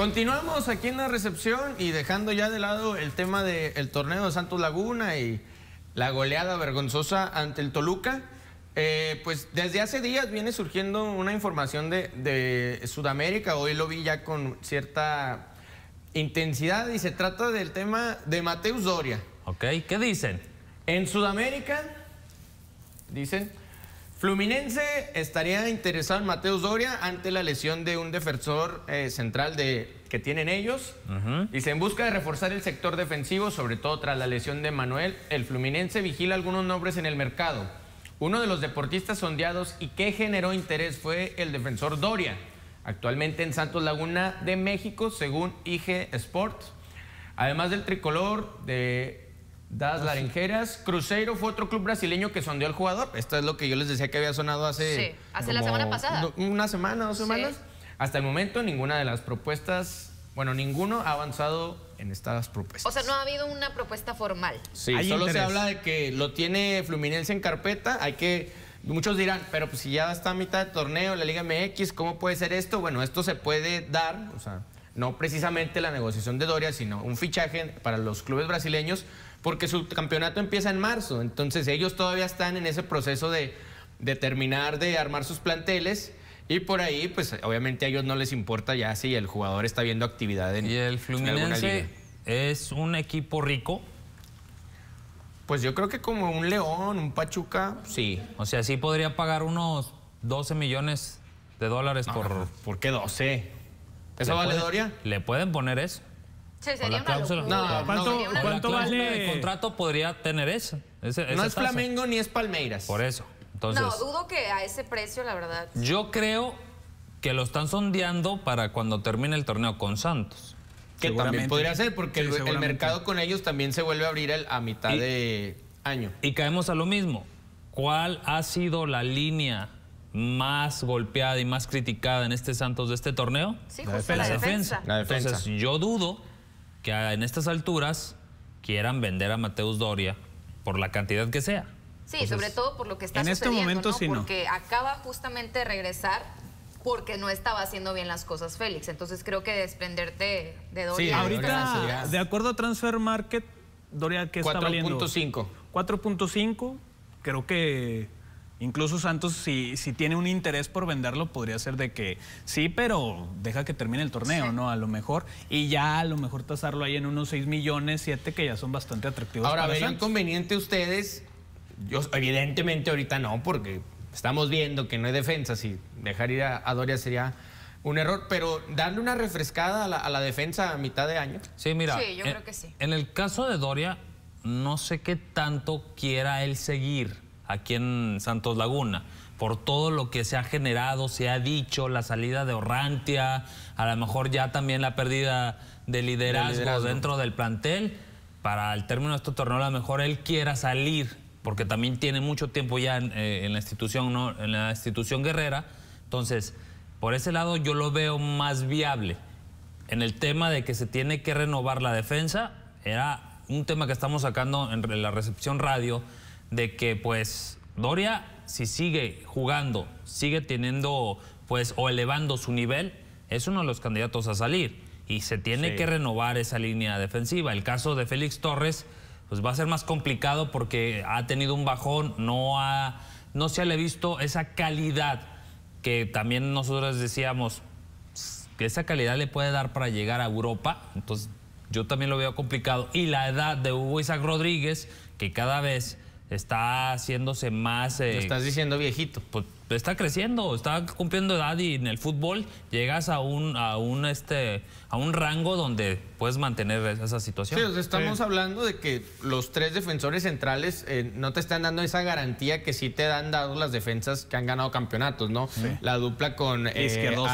Continuamos aquí en la recepción y dejando ya de lado el tema del torneo de Santos Laguna y la goleada vergonzosa ante el Toluca. Eh, pues desde hace días viene surgiendo una información de, Sudamérica, hoy lo vi ya con cierta intensidad y se trata del tema de Mateus Doria. Ok, ¿qué dicen? En Sudamérica, dicen, Fluminense estaría interesado en Mateus Doria ante la lesión de un defensor eh, central de que tienen ellos. Y se en busca de reforzar el sector defensivo, sobre todo tras la lesión de Manuel, el Fluminense vigila algunos nombres en el mercado. Uno de los deportistas sondeados y que generó interés fue el defensor Doria, actualmente en Santos Laguna de México, según IG Sports. Además del tricolor de Das Laringeras, Cruzeiro fue otro club brasileño que sondeó al jugador. Esto es lo que yo les decía que había sonado hace... Sí, hace la semana pasada. Una semana, dos semanas. Hasta el momento ninguna de las propuestas, bueno, ninguno ha avanzado en estas propuestas. O sea, no ha habido una propuesta formal. Sí, solo se habla de que lo tiene Fluminense en carpeta, hay que Muchos dirán, pero pues si ya está a mitad de torneo, la Liga MX, ¿cómo puede ser esto? Bueno, esto se puede dar, o sea, no precisamente la negociación de Doria, sino un fichaje para los clubes brasileños, porque su campeonato empieza en marzo, entonces ellos todavía están en ese proceso de, de terminar de armar sus planteles y por ahí, pues obviamente a ellos no les importa ya si el jugador está viendo actividad en. ¿Y el Fluminense es un equipo rico? Pues yo creo que como un León, un Pachuca, sí. O sea, sí podría pagar unos 12 millones de dólares por. ¿Por qué 12? esa valedoria? ¿Le pueden poner eso? Sí, sería una No, ¿cuánto, ¿cuánto vale? contrato podría tener eso. no es Flamengo ni es Palmeiras. Por eso no, dudo que a ese precio, la verdad. Yo creo que lo están sondeando para cuando termine el torneo con Santos. Que también podría ser, porque el, mercado con ellos también se vuelve a abrir a mitad de año. Y caemos a lo mismo. ¿Cuál ha sido la línea más golpeada y más criticada en este Santos de este torneo? Sí, la, defensa. La, defensa. la defensa. Entonces, yo dudo que en estas alturas quieran vender a Mateus Doria por la cantidad que sea. Sí, pues sobre todo por lo que está en este momento, porque acaba justamente de regresar porque no estaba haciendo bien las cosas Félix. Entonces creo que desprenderte de Doria. ahorita, de acuerdo a Transfer Market, Doria, ¿qué está valiendo? 4.5. 4.5, creo que incluso Santos, si, tiene un interés por venderlo, podría ser de que sí, pero deja que termine el torneo, ¿no? A lo mejor. Y ya a lo mejor tasarlo ahí en unos 6 millones, 7, que ya son bastante atractivos. Ahora, para conveniente ustedes evidentemente, ahorita no, porque estamos viendo que no hay defensa, si dejar ir a, Doria sería un error, pero darle una refrescada a la, defensa a mitad de año. Sí, mira. Sí, yo creo que sí. En el caso de Doria, no sé qué tanto quiera él seguir aquí en Santos Laguna, por todo lo que se ha generado, se ha dicho, la salida de Orrantia, a lo mejor ya también la pérdida de de liderazgo. dentro del plantel. Para el término de este torneo, a lo mejor él quiera salir porque también tiene mucho tiempo ya en, eh, la institución, en la institución guerrera. Entonces, por ese lado yo lo veo más viable. En el tema de que se tiene que renovar la defensa, era un tema que estamos sacando en la recepción radio, de que pues Doria, si sigue jugando, sigue teniendo pues o elevando su nivel, es uno de los candidatos a salir. Y se tiene que renovar esa línea defensiva. El caso de Félix Torres pues va a ser más complicado porque ha tenido un bajón, no, ha, no se le ha visto esa calidad que también nosotros decíamos que esa calidad le puede dar para llegar a Europa. Entonces, yo también lo veo complicado. Y la edad de Hugo Isaac Rodríguez, que cada vez está haciéndose más... Eh, estás diciendo viejito. Pues, pues está creciendo, está cumpliendo edad y en el fútbol llegas a un, a un, este, a un rango donde puedes mantener esa situación. Sí, estamos hablando de que los tres defensores centrales eh, no te están dando esa garantía que sí te dan dado las defensas que han ganado campeonatos, ¿no? La dupla con eh, izquierdo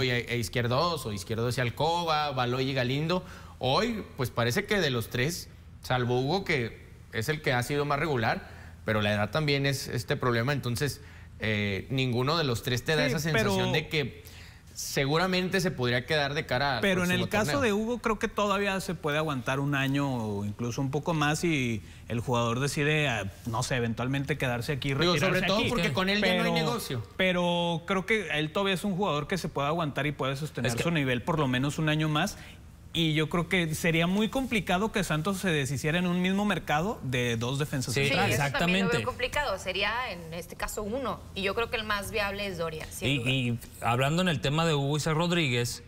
e, e Izquierdos, o izquierdo y Alcoba, Baloy y Galindo. Hoy, pues parece que de los tres, salvo Hugo, que es el que ha sido más regular, pero la edad también es este problema, entonces... Eh, ninguno de los tres te da esa sensación de que seguramente se podría quedar de cara. Pero en el caso de Hugo creo que todavía se puede aguantar un año o incluso un poco más y el jugador decide, ah, no sé, eventualmente quedarse aquí. Retirarse sobre todo porque con él no hay negocio. Pero creo que él todavía es un jugador que se puede aguantar y puede sostener su nivel por lo menos un año más y yo creo que sería muy complicado que Santos se deshiciera en un mismo mercado de dos defensas sí, centrales. exactamente. También lo complicado, sería en este caso uno. Y yo creo que el más viable es Doria. Y, y, hablando en el tema de Hugo Ser Rodríguez,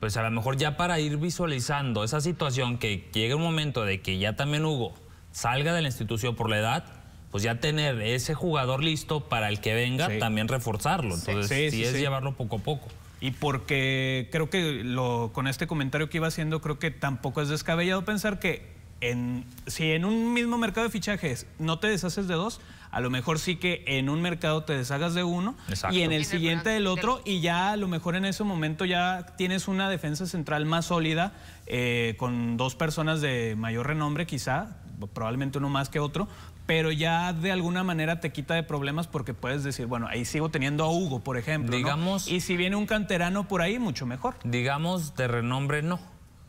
pues a lo mejor ya para ir visualizando esa situación que llegue un momento de que ya también Hugo salga de la institución por la edad, pues ya tener ese jugador listo para el que venga, también reforzarlo. Entonces, sí es llevarlo poco a poco y porque creo que lo, con este comentario que iba haciendo, creo que tampoco es descabellado pensar que en, si en un mismo mercado de fichajes no te deshaces de dos, a lo mejor sí que en un mercado te deshagas de uno y en el siguiente del otro y ya a lo mejor en ese momento ya tienes una defensa central más sólida eh, con dos personas de mayor renombre quizá probablemente uno más que otro, pero ya de alguna manera te quita de problemas porque puedes decir, bueno, ahí sigo teniendo a Hugo, por ejemplo. Digamos. Y si viene un canterano por ahí, mucho mejor. Digamos, de renombre no.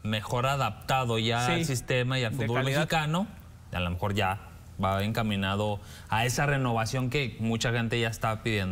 Mejor adaptado ya al sistema y al fútbol mexicano. A lo mejor ya va encaminado a esa renovación que mucha gente ya está pidiendo.